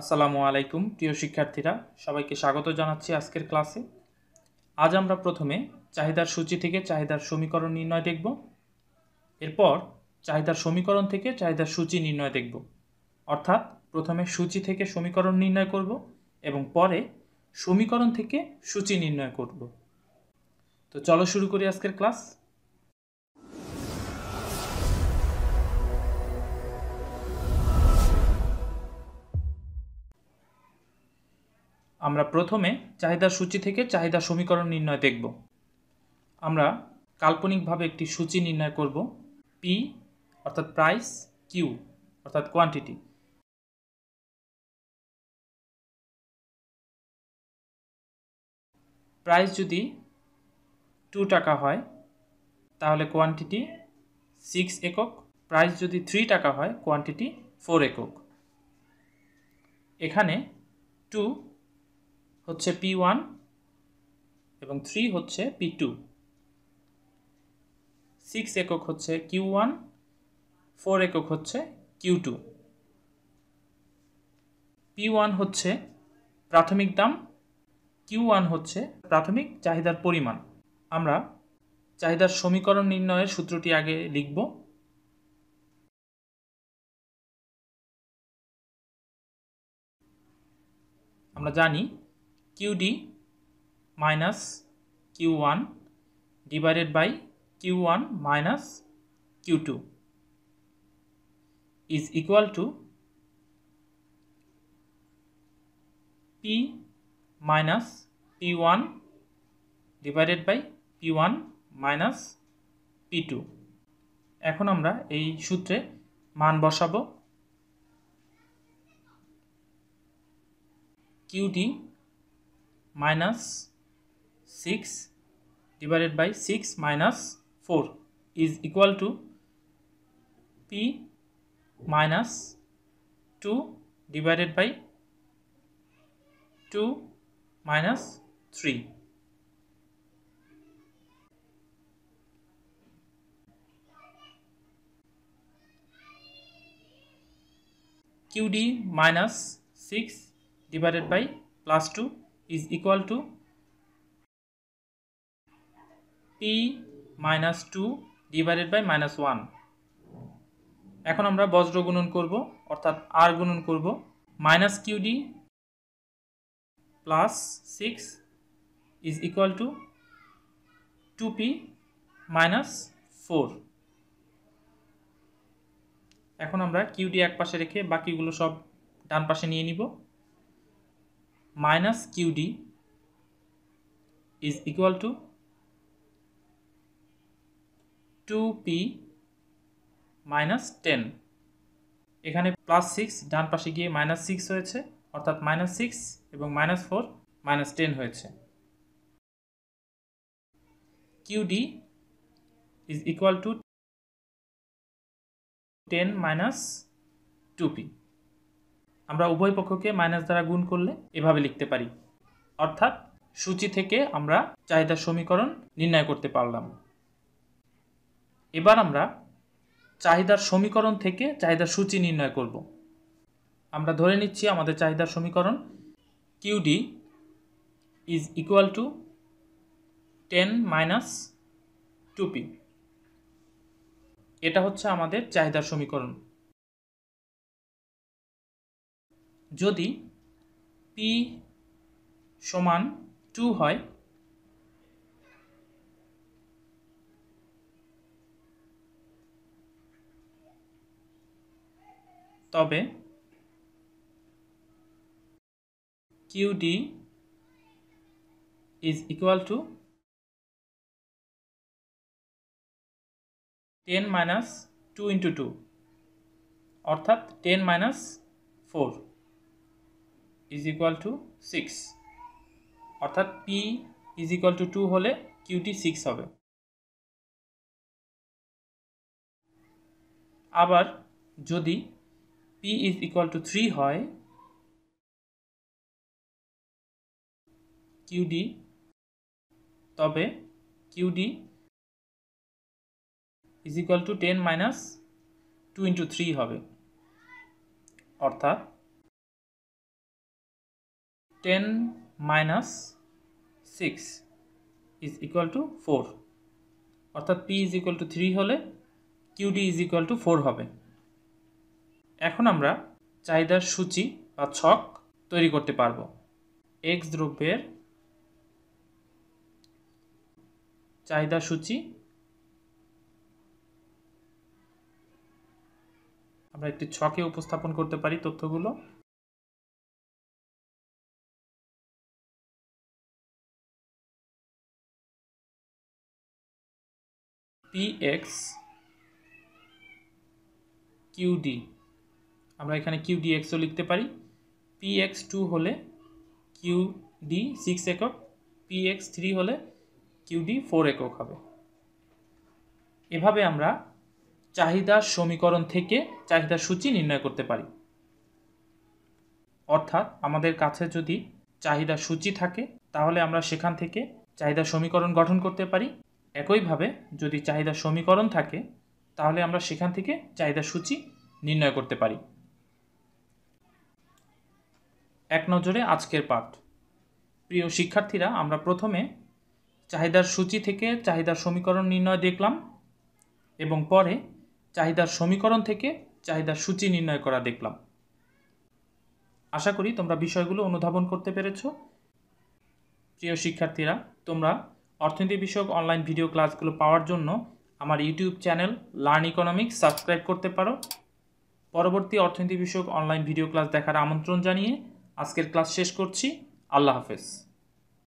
আসসালামু আলাইকুম প্রিয় শিক্ষার্থীরা সবাইকে স্বাগত জানাচ্ছি আজকের ক্লাসে আজ আমরা প্রথমে চাহিদার সূচি থেকে চাহিদার সমীকরণ নির্ণয় দেখব এরপর চাহিদার সমীকরণ থেকে চাহিদার সূচি নির্ণয় দেখব অর্থাৎ প্রথমে সূচি থেকে সমীকরণ নির্ণয় করব এবং পরে সমীকরণ থেকে সূচি নির্ণয় করব তো চলো শুরু করি আজকের ক্লাস আমরা প্রথমে চাহিদা সূচি থেকে চাহিদা সমীকরণ নির্ণয় দেখব আমরা কাল্পনিকভাবে একটি সূচি নির্ণয় করব পি অর্থাৎ প্রাইস কিউ অর্থাৎ কোয়ান্টিটি প্রাইস যদি টু টাকা হয় তাহলে কোয়ান্টিটি সিক্স একক প্রাইস যদি থ্রি টাকা হয় কোয়ান্টিটি ফোর একক এখানে টু হচ্ছে পি ওয়ান এবং থ্রি হচ্ছে পি টু সিক্স একক হচ্ছে কিউ ওয়ান ফোর একক হচ্ছে কিউ টু পি ওয়ান হচ্ছে প্রাথমিক দাম কিউ ওয়ান হচ্ছে প্রাথমিক চাহিদার পরিমাণ আমরা চাহিদার সমীকরণ নির্ণয়ের সূত্রটি আগে লিখব আমরা জানি D minus Q one divided by Q one minus Q two P minus P one divided by P one minus P two এখন আমরা এই সূত্রে মান বসাবো D minus 6 divided by 6 minus 4 is equal to P minus 2 divided by 2 minus 3. QD minus 6 divided by plus 2 is equal to p minus two divided by minus one এখন আমরা বজ্র গুণন করব অর্থাৎ আর গুণন করব minus Q D plus six is equal to two P minus four এখন আমরা কিউডি এক পাশে রেখে বাকিগুলো সব ডান পাশে নিয়ে নিব minus QD is equal to 2P minus ten এখানে প্লাস সিক্স ডান পাশে গিয়ে মাইনাস সিক্স হয়েছে অর্থাৎ মাইনাস সিক্স এবং মাইনাস ফোর মাইনাস টেন হয়েছে Q D is equal to ten minus two P আমরা উভয় পক্ষকে মাইনাস দ্বারা গুণ করলে এভাবে লিখতে পারি অর্থাৎ সূচি থেকে আমরা চাহিদার সমীকরণ নির্ণয় করতে পারলাম এবার আমরা চাহিদার সমীকরণ থেকে চাহিদার সূচি নির্ণয় করব আমরা ধরে নিচ্ছি আমাদের চাহিদার সমীকরণ Q D is equal to ten minus two P এটা হচ্ছে আমাদের চাহিদার সমীকরণ যদি পি সমান টু হয় তবে Q D is equal to ten minus two into two অর্থাৎ ten minus four is equal to six অর্থাৎ P is equal to two হলে কিউটি সিক্স হবে আবার যদি P is equal to three হয় কিউডি তবে Q D is equal to ten minus two into three হবে অর্থাৎ ten minus six is equal to four অর্থাৎ P is equal to three হলে Q D is equal to four হবে এখন আমরা চাহিদার সূচি বা ছক তৈরি করতে পারবো এক্স দ্রব্যের চাহিদা সূচি আমরা একটি ছকে উপস্থাপন করতে পারি তথ্যগুলো পিএক্স কিউডি আমরা এখানে কিউডি এক্সও লিখতে পারি পিএক্স টু হলে কিউডি সিক্স একক পিএক্স থ্রি হলে কিউডি ফোর একক হবে এভাবে আমরা চাহিদা সমীকরণ থেকে চাহিদা সূচি নির্ণয় করতে পারি অর্থাৎ আমাদের কাছে যদি চাহিদা সূচি থাকে তাহলে আমরা সেখান থেকে চাহিদা সমীকরণ গঠন করতে পারি একইভাবে যদি চাহিদা সমীকরণ থাকে তাহলে আমরা সেখান থেকে চাহিদা সূচি নির্ণয় করতে পারি এক নজরে আজকের পাঠ প্রিয় শিক্ষার্থীরা আমরা প্রথমে চাহিদার সূচি থেকে চাহিদার সমীকরণ নির্ণয় দেখলাম এবং পরে চাহিদার সমীকরণ থেকে চাহিদার সূচি নির্ণয় করা দেখলাম আশা করি তোমরা বিষয়গুলো অনুধাবন করতে পেরেছ প্রিয় শিক্ষার্থীরা তোমরা অর্থনীতি বিষয়ক অনলাইন ভিডিও ক্লাসগুলো পাওয়ার জন্য আমার YouTube channel learn economics subscribe করতে পারো পরবর্তী অর্থনীতি বিষয়ক অনলাইন ভিডিও ক্লাস দেখার আমন্ত্রণ জানিয়ে আজকের ক্লাস শেষ করছি আল্লাহ হাফেজ